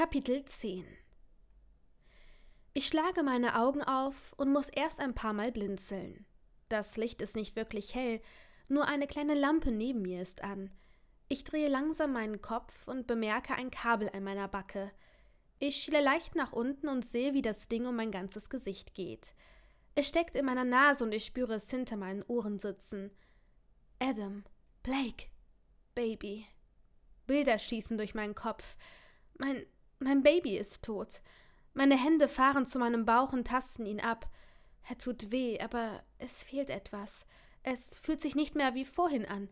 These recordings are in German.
Kapitel 10 Ich schlage meine Augen auf und muss erst ein paar Mal blinzeln. Das Licht ist nicht wirklich hell, nur eine kleine Lampe neben mir ist an. Ich drehe langsam meinen Kopf und bemerke ein Kabel an meiner Backe. Ich schiele leicht nach unten und sehe, wie das Ding um mein ganzes Gesicht geht. Es steckt in meiner Nase und ich spüre es hinter meinen Ohren sitzen. Adam, Blake, Baby. Bilder schießen durch meinen Kopf. Mein mein Baby ist tot. Meine Hände fahren zu meinem Bauch und tasten ihn ab. Er tut weh, aber es fehlt etwas. Es fühlt sich nicht mehr wie vorhin an.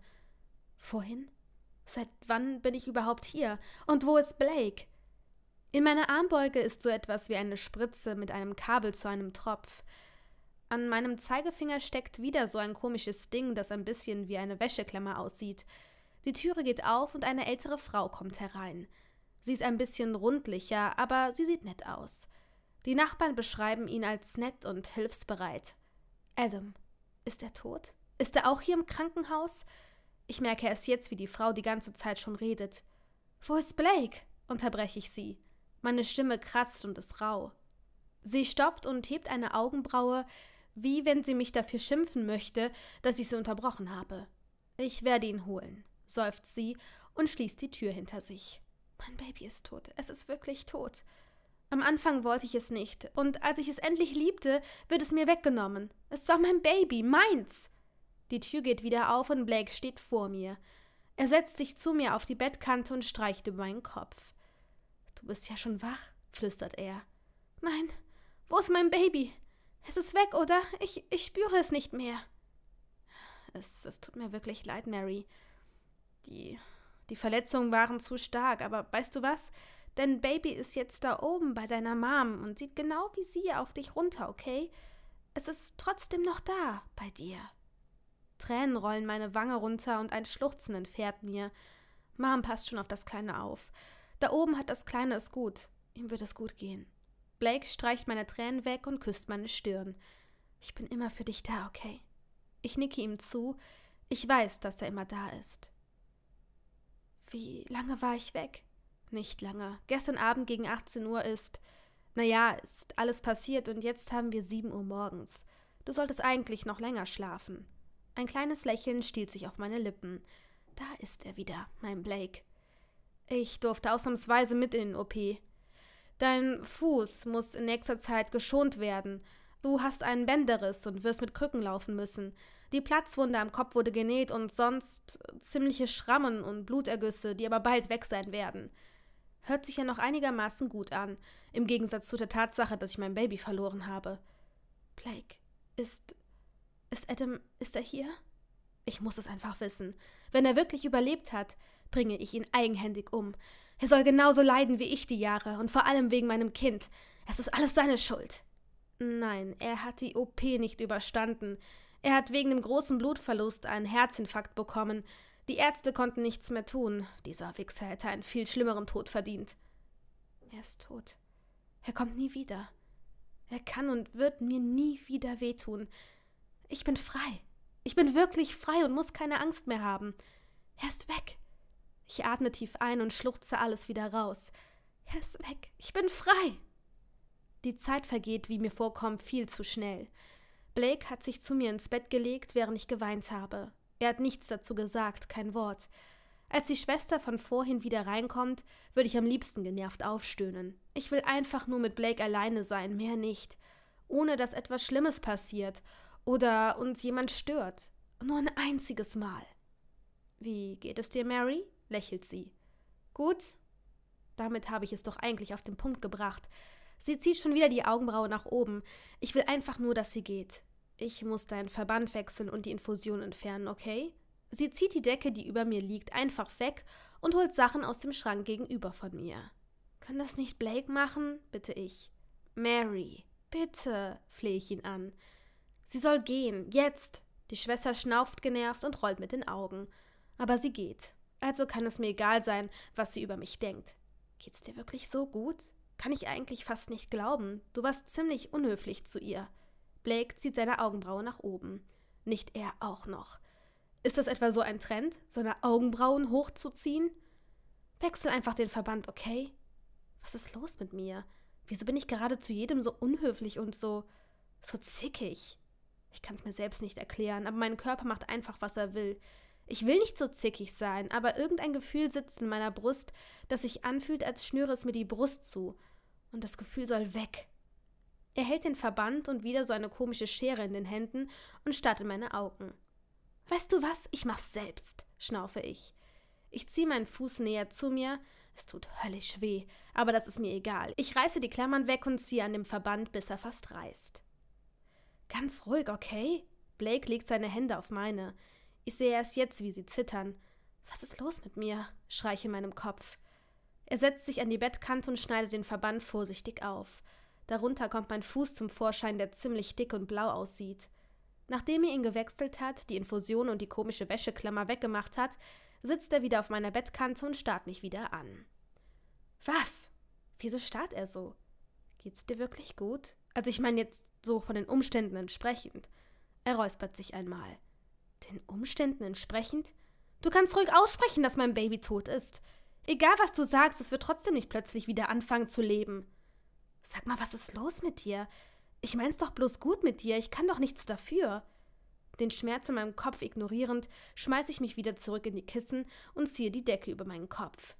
Vorhin? Seit wann bin ich überhaupt hier? Und wo ist Blake? In meiner Armbeuge ist so etwas wie eine Spritze mit einem Kabel zu einem Tropf. An meinem Zeigefinger steckt wieder so ein komisches Ding, das ein bisschen wie eine Wäscheklammer aussieht. Die Türe geht auf und eine ältere Frau kommt herein. Sie ist ein bisschen rundlicher, aber sie sieht nett aus. Die Nachbarn beschreiben ihn als nett und hilfsbereit. Adam, ist er tot? Ist er auch hier im Krankenhaus? Ich merke erst jetzt, wie die Frau die ganze Zeit schon redet. Wo ist Blake? unterbreche ich sie. Meine Stimme kratzt und ist rau. Sie stoppt und hebt eine Augenbraue, wie wenn sie mich dafür schimpfen möchte, dass ich sie unterbrochen habe. Ich werde ihn holen, seufzt sie und schließt die Tür hinter sich. Mein Baby ist tot. Es ist wirklich tot. Am Anfang wollte ich es nicht, und als ich es endlich liebte, wird es mir weggenommen. Es war mein Baby, meins. Die Tür geht wieder auf und Blake steht vor mir. Er setzt sich zu mir auf die Bettkante und streicht über meinen Kopf. Du bist ja schon wach, flüstert er. Mein, wo ist mein Baby? Es ist weg, oder? Ich, ich spüre es nicht mehr. Es, es tut mir wirklich leid, Mary. Die die Verletzungen waren zu stark, aber weißt du was? Dein Baby ist jetzt da oben bei deiner Mom und sieht genau wie sie auf dich runter, okay? Es ist trotzdem noch da bei dir. Tränen rollen meine Wange runter und ein Schluchzen entfährt mir. Mom passt schon auf das Kleine auf. Da oben hat das Kleine es gut. Ihm wird es gut gehen. Blake streicht meine Tränen weg und küsst meine Stirn. Ich bin immer für dich da, okay? Ich nicke ihm zu. Ich weiß, dass er immer da ist. Wie lange war ich weg? Nicht lange. Gestern Abend gegen 18 Uhr ist. Naja, ist alles passiert und jetzt haben wir 7 Uhr morgens. Du solltest eigentlich noch länger schlafen. Ein kleines Lächeln stiehlt sich auf meine Lippen. Da ist er wieder, mein Blake. Ich durfte ausnahmsweise mit in den OP. Dein Fuß muss in nächster Zeit geschont werden. Du hast einen Bänderriss und wirst mit Krücken laufen müssen. Die Platzwunde am Kopf wurde genäht und sonst ziemliche Schrammen und Blutergüsse, die aber bald weg sein werden. Hört sich ja noch einigermaßen gut an, im Gegensatz zu der Tatsache, dass ich mein Baby verloren habe. Blake, ist. Ist Adam. Ist er hier? Ich muss es einfach wissen. Wenn er wirklich überlebt hat, bringe ich ihn eigenhändig um. Er soll genauso leiden wie ich die Jahre und vor allem wegen meinem Kind. Es ist alles seine Schuld. Nein, er hat die OP nicht überstanden. Er hat wegen dem großen Blutverlust einen Herzinfarkt bekommen. Die Ärzte konnten nichts mehr tun. Dieser Wichser hätte einen viel schlimmeren Tod verdient. Er ist tot. Er kommt nie wieder. Er kann und wird mir nie wieder wehtun. Ich bin frei. Ich bin wirklich frei und muss keine Angst mehr haben. Er ist weg. Ich atme tief ein und schluchze alles wieder raus. Er ist weg. Ich bin frei. Die Zeit vergeht, wie mir vorkommt, viel zu schnell. Blake hat sich zu mir ins Bett gelegt, während ich geweint habe. Er hat nichts dazu gesagt, kein Wort. Als die Schwester von vorhin wieder reinkommt, würde ich am liebsten genervt aufstöhnen. Ich will einfach nur mit Blake alleine sein, mehr nicht. Ohne dass etwas Schlimmes passiert oder uns jemand stört. Nur ein einziges Mal. Wie geht es dir, Mary? lächelt sie. Gut? Damit habe ich es doch eigentlich auf den Punkt gebracht. Sie zieht schon wieder die Augenbraue nach oben. Ich will einfach nur, dass sie geht. Ich muss deinen Verband wechseln und die Infusion entfernen, okay? Sie zieht die Decke, die über mir liegt, einfach weg und holt Sachen aus dem Schrank gegenüber von mir. Kann das nicht Blake machen? bitte ich. Mary, bitte, flehe ich ihn an. Sie soll gehen, jetzt! Die Schwester schnauft genervt und rollt mit den Augen. Aber sie geht. Also kann es mir egal sein, was sie über mich denkt. Geht's dir wirklich so gut? Kann ich eigentlich fast nicht glauben. Du warst ziemlich unhöflich zu ihr. Blake zieht seine Augenbraue nach oben. Nicht er auch noch. Ist das etwa so ein Trend, seine Augenbrauen hochzuziehen? Wechsel einfach den Verband, okay? Was ist los mit mir? Wieso bin ich gerade zu jedem so unhöflich und so. so zickig? Ich kann es mir selbst nicht erklären, aber mein Körper macht einfach, was er will. Ich will nicht so zickig sein, aber irgendein Gefühl sitzt in meiner Brust, das sich anfühlt, als schnüre es mir die Brust zu. Und das Gefühl soll weg. Er hält den Verband und wieder so eine komische Schere in den Händen und starrt in meine Augen. Weißt du was? Ich mach's selbst, schnaufe ich. Ich ziehe meinen Fuß näher zu mir. Es tut höllisch weh, aber das ist mir egal. Ich reiße die Klammern weg und ziehe an dem Verband, bis er fast reißt. Ganz ruhig, okay? Blake legt seine Hände auf meine. Ich sehe erst jetzt, wie sie zittern. Was ist los mit mir? schreie ich in meinem Kopf. Er setzt sich an die Bettkante und schneidet den Verband vorsichtig auf. Darunter kommt mein Fuß zum Vorschein, der ziemlich dick und blau aussieht. Nachdem er ihn gewechselt hat, die Infusion und die komische Wäscheklammer weggemacht hat, sitzt er wieder auf meiner Bettkante und starrt mich wieder an. Was? Wieso starrt er so? Geht's dir wirklich gut? Also ich meine jetzt so von den Umständen entsprechend. Er räuspert sich einmal. Den Umständen entsprechend? Du kannst ruhig aussprechen, dass mein Baby tot ist. Egal was du sagst, es wird trotzdem nicht plötzlich wieder anfangen zu leben. Sag mal, was ist los mit dir? Ich mein's doch bloß gut mit dir, ich kann doch nichts dafür. Den Schmerz in meinem Kopf ignorierend, schmeiße ich mich wieder zurück in die Kissen und ziehe die Decke über meinen Kopf.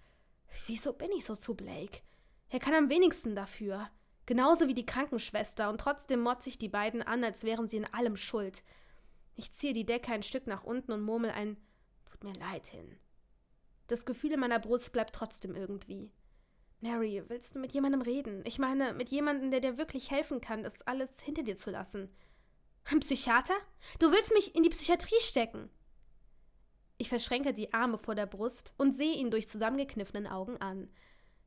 Wieso bin ich so zu Blake? Er kann am wenigsten dafür. Genauso wie die Krankenschwester, und trotzdem motze ich die beiden an, als wären sie in allem schuld. Ich ziehe die Decke ein Stück nach unten und murmel ein Tut mir leid hin. Das Gefühl in meiner Brust bleibt trotzdem irgendwie. Mary, willst du mit jemandem reden? Ich meine, mit jemandem, der dir wirklich helfen kann, das alles hinter dir zu lassen. Ein Psychiater? Du willst mich in die Psychiatrie stecken? Ich verschränke die Arme vor der Brust und sehe ihn durch zusammengekniffenen Augen an.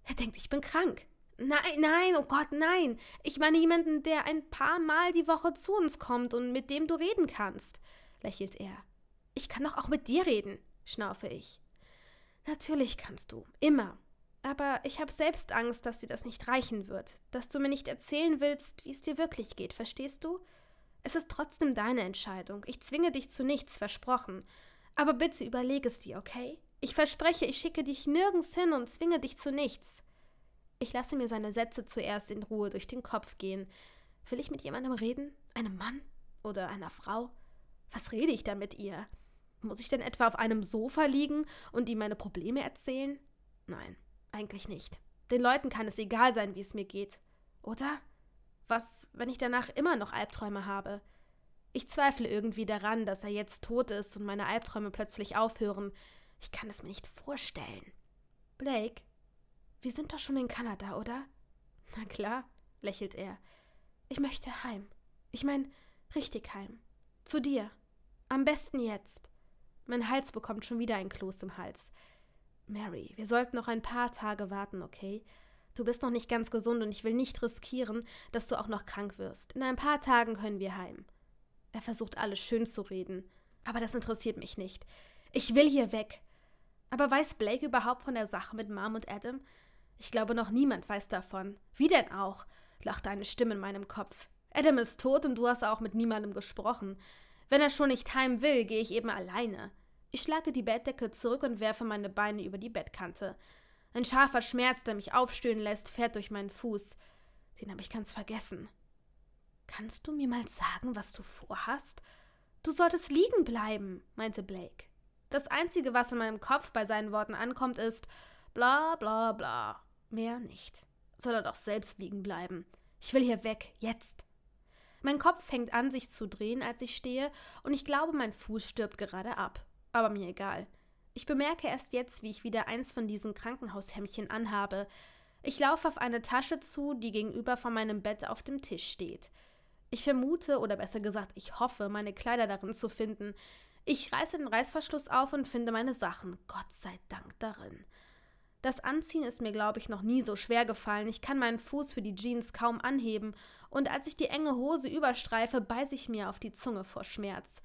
Er denkt, ich bin krank. Nein, nein, oh Gott, nein. Ich meine jemanden, der ein paar Mal die Woche zu uns kommt und mit dem du reden kannst, lächelt er. Ich kann doch auch mit dir reden, schnaufe ich. Natürlich kannst du, immer aber ich habe selbst Angst, dass dir das nicht reichen wird, dass du mir nicht erzählen willst, wie es dir wirklich geht, verstehst du? Es ist trotzdem deine Entscheidung. Ich zwinge dich zu nichts, versprochen. Aber bitte überlege es dir, okay? Ich verspreche, ich schicke dich nirgends hin und zwinge dich zu nichts. Ich lasse mir seine Sätze zuerst in Ruhe durch den Kopf gehen. Will ich mit jemandem reden? Einem Mann? Oder einer Frau? Was rede ich da mit ihr? Muss ich denn etwa auf einem Sofa liegen und ihm meine Probleme erzählen? Nein. Eigentlich nicht. Den Leuten kann es egal sein, wie es mir geht. Oder? Was, wenn ich danach immer noch Albträume habe? Ich zweifle irgendwie daran, dass er jetzt tot ist und meine Albträume plötzlich aufhören. Ich kann es mir nicht vorstellen. Blake, wir sind doch schon in Kanada, oder? Na klar, lächelt er. Ich möchte heim. Ich mein, richtig heim. Zu dir. Am besten jetzt. Mein Hals bekommt schon wieder ein Kloß im Hals. Mary, wir sollten noch ein paar Tage warten, okay? Du bist noch nicht ganz gesund und ich will nicht riskieren, dass du auch noch krank wirst. In ein paar Tagen können wir heim. Er versucht alles schön zu reden, aber das interessiert mich nicht. Ich will hier weg. Aber weiß Blake überhaupt von der Sache mit Mom und Adam? Ich glaube, noch niemand weiß davon. Wie denn auch? lachte eine Stimme in meinem Kopf. Adam ist tot und du hast auch mit niemandem gesprochen. Wenn er schon nicht heim will, gehe ich eben alleine. Ich schlage die Bettdecke zurück und werfe meine Beine über die Bettkante. Ein scharfer Schmerz, der mich aufstöhnen lässt, fährt durch meinen Fuß. Den habe ich ganz vergessen. Kannst du mir mal sagen, was du vorhast? Du solltest liegen bleiben, meinte Blake. Das Einzige, was in meinem Kopf bei seinen Worten ankommt, ist bla bla bla. Mehr nicht. Soll er doch selbst liegen bleiben. Ich will hier weg, jetzt. Mein Kopf fängt an, sich zu drehen, als ich stehe, und ich glaube, mein Fuß stirbt gerade ab aber mir egal. Ich bemerke erst jetzt, wie ich wieder eins von diesen Krankenhaushemdchen anhabe. Ich laufe auf eine Tasche zu, die gegenüber von meinem Bett auf dem Tisch steht. Ich vermute, oder besser gesagt, ich hoffe, meine Kleider darin zu finden. Ich reiße den Reißverschluss auf und finde meine Sachen, Gott sei Dank darin. Das Anziehen ist mir, glaube ich, noch nie so schwer gefallen. Ich kann meinen Fuß für die Jeans kaum anheben, und als ich die enge Hose überstreife, beiße ich mir auf die Zunge vor Schmerz.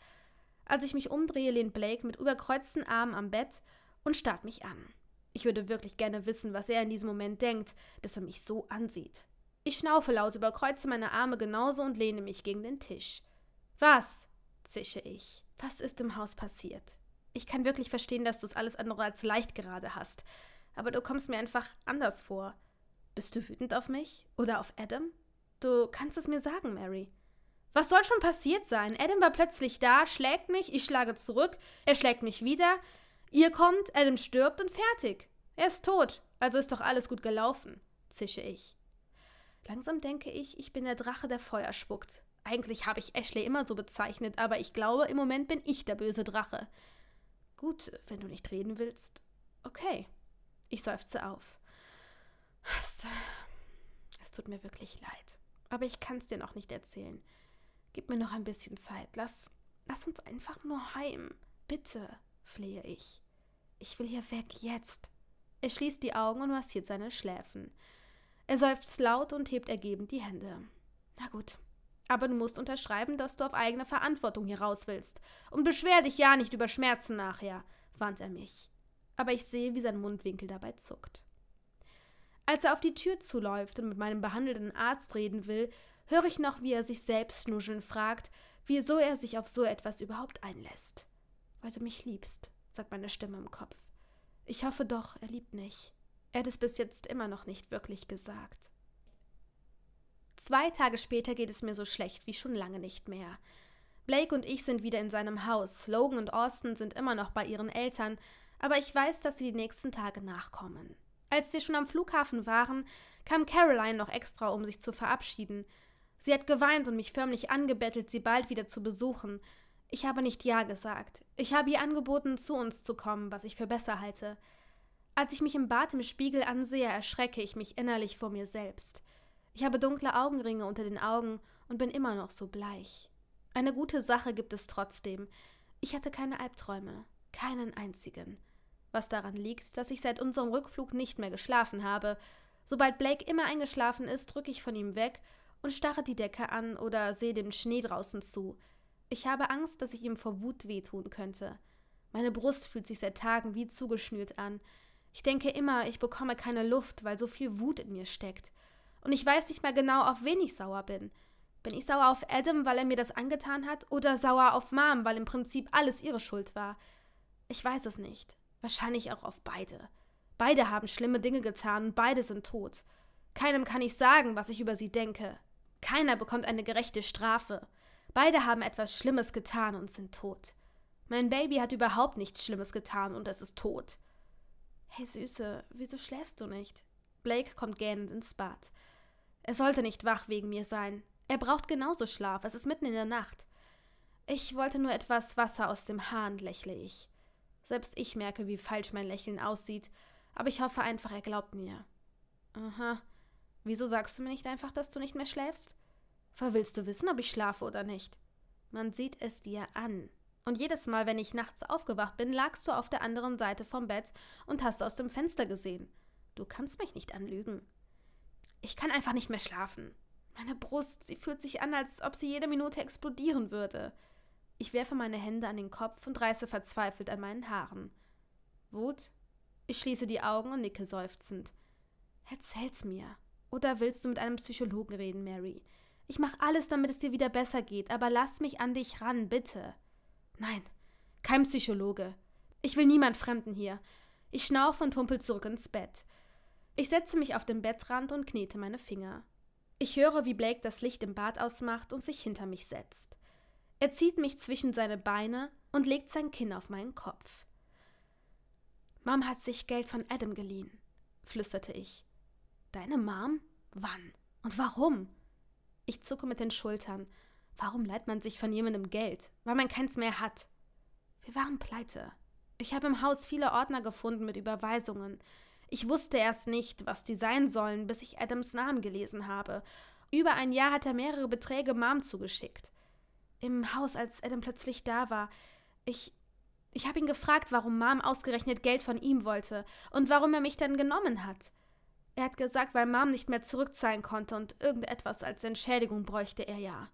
Als ich mich umdrehe, lehnt Blake mit überkreuzten Armen am Bett und starrt mich an. Ich würde wirklich gerne wissen, was er in diesem Moment denkt, dass er mich so ansieht. Ich schnaufe laut, überkreuze meine Arme genauso und lehne mich gegen den Tisch. Was? zische ich. Was ist im Haus passiert? Ich kann wirklich verstehen, dass du es alles andere als leicht gerade hast, aber du kommst mir einfach anders vor. Bist du wütend auf mich? Oder auf Adam? Du kannst es mir sagen, Mary. Was soll schon passiert sein? Adam war plötzlich da, schlägt mich, ich schlage zurück, er schlägt mich wieder, ihr kommt, Adam stirbt und fertig. Er ist tot, also ist doch alles gut gelaufen, zische ich. Langsam denke ich, ich bin der Drache, der Feuer spuckt. Eigentlich habe ich Ashley immer so bezeichnet, aber ich glaube, im Moment bin ich der böse Drache. Gut, wenn du nicht reden willst. Okay. Ich seufze auf. Es, es tut mir wirklich leid. Aber ich kann es dir noch nicht erzählen. Gib mir noch ein bisschen Zeit. Lass, lass uns einfach nur heim. Bitte, flehe ich. Ich will hier weg jetzt. Er schließt die Augen und massiert seine Schläfen. Er seufzt laut und hebt ergebend die Hände. Na gut, aber du musst unterschreiben, dass du auf eigene Verantwortung hier raus willst. Und beschwer dich ja nicht über Schmerzen nachher, warnt er mich. Aber ich sehe, wie sein Mundwinkel dabei zuckt. Als er auf die Tür zuläuft und mit meinem behandelnden Arzt reden will, höre ich noch, wie er sich selbst schnuscheln fragt, wieso er sich auf so etwas überhaupt einlässt. Weil du mich liebst, sagt meine Stimme im Kopf. Ich hoffe doch, er liebt mich. Er hat es bis jetzt immer noch nicht wirklich gesagt. Zwei Tage später geht es mir so schlecht wie schon lange nicht mehr. Blake und ich sind wieder in seinem Haus, Logan und Austin sind immer noch bei ihren Eltern, aber ich weiß, dass sie die nächsten Tage nachkommen. Als wir schon am Flughafen waren, kam Caroline noch extra, um sich zu verabschieden, Sie hat geweint und mich förmlich angebettelt, sie bald wieder zu besuchen. Ich habe nicht Ja gesagt. Ich habe ihr angeboten, zu uns zu kommen, was ich für besser halte. Als ich mich im Bad im Spiegel ansehe, erschrecke ich mich innerlich vor mir selbst. Ich habe dunkle Augenringe unter den Augen und bin immer noch so bleich. Eine gute Sache gibt es trotzdem. Ich hatte keine Albträume, keinen einzigen. Was daran liegt, dass ich seit unserem Rückflug nicht mehr geschlafen habe. Sobald Blake immer eingeschlafen ist, drücke ich von ihm weg und starre die Decke an oder sehe dem Schnee draußen zu. Ich habe Angst, dass ich ihm vor Wut wehtun könnte. Meine Brust fühlt sich seit Tagen wie zugeschnürt an. Ich denke immer, ich bekomme keine Luft, weil so viel Wut in mir steckt. Und ich weiß nicht mal genau, auf wen ich sauer bin. Bin ich sauer auf Adam, weil er mir das angetan hat, oder sauer auf Mom, weil im Prinzip alles ihre Schuld war? Ich weiß es nicht. Wahrscheinlich auch auf beide. Beide haben schlimme Dinge getan und beide sind tot. Keinem kann ich sagen, was ich über sie denke. Keiner bekommt eine gerechte Strafe. Beide haben etwas Schlimmes getan und sind tot. Mein Baby hat überhaupt nichts Schlimmes getan und es ist tot. Hey Süße, wieso schläfst du nicht? Blake kommt gähnend ins Bad. Er sollte nicht wach wegen mir sein. Er braucht genauso Schlaf, es ist mitten in der Nacht. Ich wollte nur etwas Wasser aus dem Hahn, lächle ich. Selbst ich merke, wie falsch mein Lächeln aussieht, aber ich hoffe einfach, er glaubt mir. Aha. Wieso sagst du mir nicht einfach, dass du nicht mehr schläfst? Woher willst du wissen, ob ich schlafe oder nicht? Man sieht es dir an. Und jedes Mal, wenn ich nachts aufgewacht bin, lagst du auf der anderen Seite vom Bett und hast aus dem Fenster gesehen. Du kannst mich nicht anlügen. Ich kann einfach nicht mehr schlafen. Meine Brust, sie fühlt sich an, als ob sie jede Minute explodieren würde. Ich werfe meine Hände an den Kopf und reiße verzweifelt an meinen Haaren. Wut? Ich schließe die Augen und nicke seufzend. Erzähl's mir. Oder willst du mit einem Psychologen reden, Mary? Ich mache alles, damit es dir wieder besser geht, aber lass mich an dich ran, bitte. Nein, kein Psychologe. Ich will niemand Fremden hier. Ich schnaufe und humpel zurück ins Bett. Ich setze mich auf den Bettrand und knete meine Finger. Ich höre, wie Blake das Licht im Bad ausmacht und sich hinter mich setzt. Er zieht mich zwischen seine Beine und legt sein Kinn auf meinen Kopf. Mom hat sich Geld von Adam geliehen, flüsterte ich. Deine Mom? Wann? Und warum? Ich zucke mit den Schultern. Warum leiht man sich von jemandem Geld? Weil man keins mehr hat. Wir waren pleite. Ich habe im Haus viele Ordner gefunden mit Überweisungen. Ich wusste erst nicht, was die sein sollen, bis ich Adams Namen gelesen habe. Über ein Jahr hat er mehrere Beträge Mom zugeschickt. Im Haus, als Adam plötzlich da war, ich. Ich habe ihn gefragt, warum Mom ausgerechnet Geld von ihm wollte und warum er mich dann genommen hat. Er hat gesagt, weil Mom nicht mehr zurückzahlen konnte und irgendetwas als Entschädigung bräuchte er ja.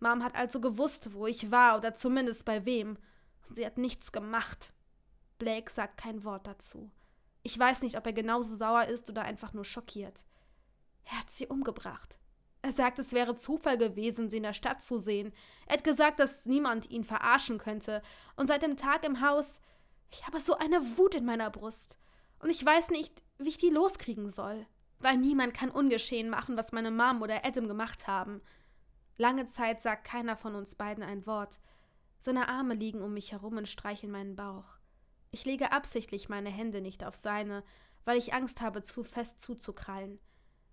Mom hat also gewusst, wo ich war oder zumindest bei wem. Und sie hat nichts gemacht. Blake sagt kein Wort dazu. Ich weiß nicht, ob er genauso sauer ist oder einfach nur schockiert. Er hat sie umgebracht. Er sagt, es wäre Zufall gewesen, sie in der Stadt zu sehen. Er hat gesagt, dass niemand ihn verarschen könnte. Und seit dem Tag im Haus. Ich habe so eine Wut in meiner Brust. Und ich weiß nicht, wie ich die loskriegen soll. Weil niemand kann ungeschehen machen, was meine Mom oder Adam gemacht haben. Lange Zeit sagt keiner von uns beiden ein Wort. Seine Arme liegen um mich herum und streicheln meinen Bauch. Ich lege absichtlich meine Hände nicht auf seine, weil ich Angst habe, zu fest zuzukrallen.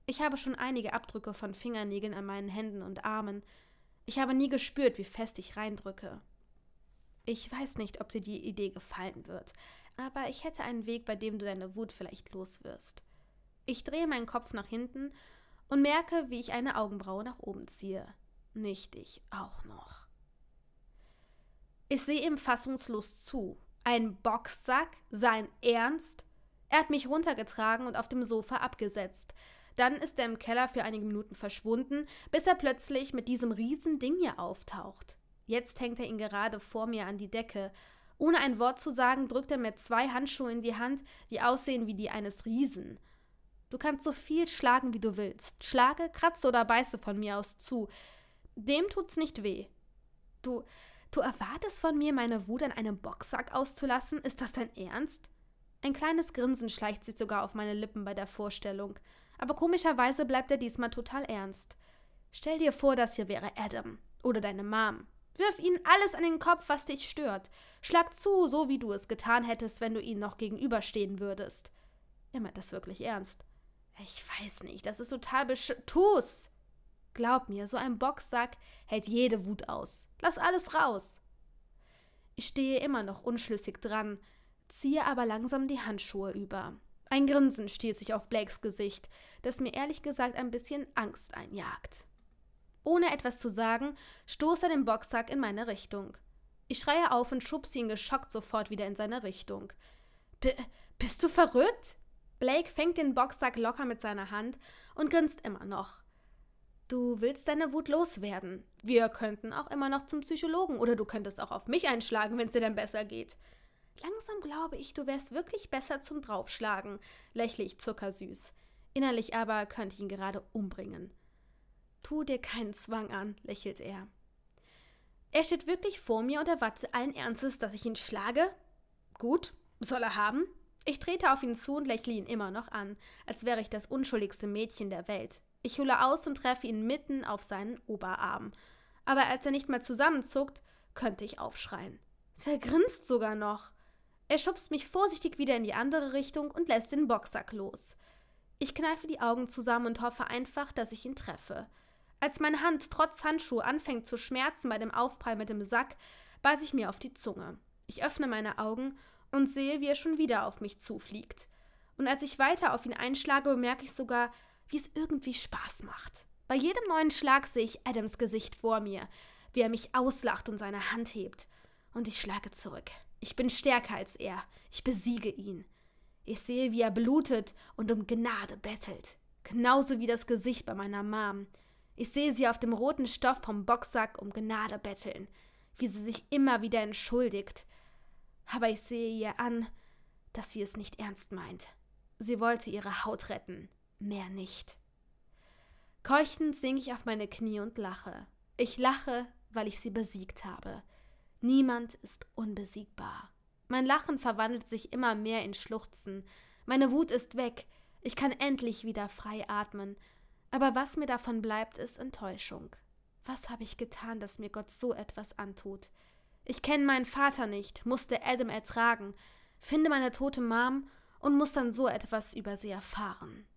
Ich habe schon einige Abdrücke von Fingernägeln an meinen Händen und Armen. Ich habe nie gespürt, wie fest ich reindrücke. Ich weiß nicht, ob dir die Idee gefallen wird aber ich hätte einen Weg, bei dem du deine Wut vielleicht loswirst. Ich drehe meinen Kopf nach hinten und merke, wie ich eine Augenbraue nach oben ziehe. Nicht ich auch noch. Ich sehe ihm fassungslos zu. Ein Boxsack? Sein Ernst? Er hat mich runtergetragen und auf dem Sofa abgesetzt. Dann ist er im Keller für einige Minuten verschwunden, bis er plötzlich mit diesem riesen Ding hier auftaucht. Jetzt hängt er ihn gerade vor mir an die Decke ohne ein Wort zu sagen, drückt er mir zwei Handschuhe in die Hand, die aussehen wie die eines Riesen. Du kannst so viel schlagen, wie du willst. Schlage, kratze oder beiße von mir aus zu. Dem tut's nicht weh. Du, du erwartest von mir, meine Wut an einem Boxsack auszulassen? Ist das dein Ernst? Ein kleines Grinsen schleicht sich sogar auf meine Lippen bei der Vorstellung. Aber komischerweise bleibt er diesmal total ernst. Stell dir vor, das hier wäre Adam oder deine Mom Wirf ihnen alles an den Kopf, was dich stört. Schlag zu, so wie du es getan hättest, wenn du ihnen noch gegenüberstehen würdest. Er meint das wirklich ernst. Ich weiß nicht, das ist total besch... Tu's! Glaub mir, so ein Boxsack hält jede Wut aus. Lass alles raus. Ich stehe immer noch unschlüssig dran, ziehe aber langsam die Handschuhe über. Ein Grinsen stiehlt sich auf Blakes Gesicht, das mir ehrlich gesagt ein bisschen Angst einjagt. Ohne etwas zu sagen, stoß er den Boxsack in meine Richtung. Ich schreie auf und schubse ihn geschockt sofort wieder in seine Richtung. B bist du verrückt? Blake fängt den Boxsack locker mit seiner Hand und grinst immer noch. Du willst deine Wut loswerden. Wir könnten auch immer noch zum Psychologen oder du könntest auch auf mich einschlagen, wenn es dir dann besser geht. Langsam glaube ich, du wärst wirklich besser zum Draufschlagen, lächle ich zuckersüß. Innerlich aber könnte ich ihn gerade umbringen. Tu dir keinen Zwang an, lächelt er. Er steht wirklich vor mir und erwartet allen Ernstes, dass ich ihn schlage? Gut, soll er haben? Ich trete auf ihn zu und lächle ihn immer noch an, als wäre ich das unschuldigste Mädchen der Welt. Ich hole aus und treffe ihn mitten auf seinen Oberarm. Aber als er nicht mehr zusammenzuckt, könnte ich aufschreien. Er grinst sogar noch. Er schubst mich vorsichtig wieder in die andere Richtung und lässt den Boxsack los. Ich kneife die Augen zusammen und hoffe einfach, dass ich ihn treffe. Als meine Hand trotz Handschuhe anfängt zu schmerzen bei dem Aufprall mit dem Sack, beiß ich mir auf die Zunge. Ich öffne meine Augen und sehe, wie er schon wieder auf mich zufliegt. Und als ich weiter auf ihn einschlage, bemerke ich sogar, wie es irgendwie Spaß macht. Bei jedem neuen Schlag sehe ich Adams Gesicht vor mir, wie er mich auslacht und seine Hand hebt. Und ich schlage zurück. Ich bin stärker als er. Ich besiege ihn. Ich sehe, wie er blutet und um Gnade bettelt. Genauso wie das Gesicht bei meiner Mom. Ich sehe sie auf dem roten Stoff vom Boxsack um Gnade betteln, wie sie sich immer wieder entschuldigt. Aber ich sehe ihr an, dass sie es nicht ernst meint. Sie wollte ihre Haut retten, mehr nicht. Keuchend sink ich auf meine Knie und lache. Ich lache, weil ich sie besiegt habe. Niemand ist unbesiegbar. Mein Lachen verwandelt sich immer mehr in Schluchzen. Meine Wut ist weg. Ich kann endlich wieder frei atmen aber was mir davon bleibt, ist Enttäuschung. Was habe ich getan, dass mir Gott so etwas antut? Ich kenne meinen Vater nicht, musste Adam ertragen, finde meine tote Mom und muss dann so etwas über sie erfahren.